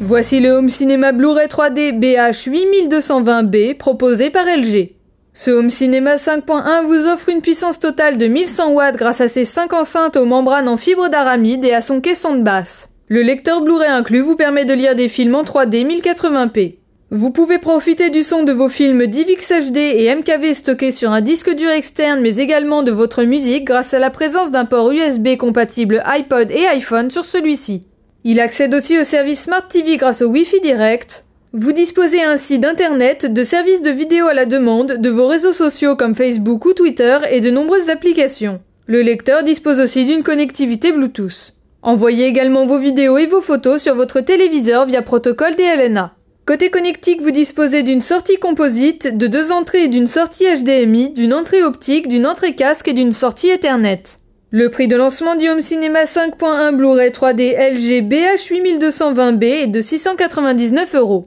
Voici le home Cinema Blu-ray 3D BH8220B proposé par LG. Ce home Cinema 5.1 vous offre une puissance totale de 1100 watts grâce à ses 5 enceintes aux membranes en fibre d'aramide et à son caisson de basse. Le lecteur Blu-ray inclus vous permet de lire des films en 3D 1080p. Vous pouvez profiter du son de vos films DivX HD et MKV stockés sur un disque dur externe mais également de votre musique grâce à la présence d'un port USB compatible iPod et iPhone sur celui-ci. Il accède aussi au service Smart TV grâce au Wi-Fi direct. Vous disposez ainsi d'Internet, de services de vidéo à la demande, de vos réseaux sociaux comme Facebook ou Twitter et de nombreuses applications. Le lecteur dispose aussi d'une connectivité Bluetooth. Envoyez également vos vidéos et vos photos sur votre téléviseur via protocole DLNA. Côté connectique, vous disposez d'une sortie composite, de deux entrées et d'une sortie HDMI, d'une entrée optique, d'une entrée casque et d'une sortie Ethernet. Le prix de lancement du Home Cinéma 5.1 Blu-ray 3D LG BH8220B est de 699 euros.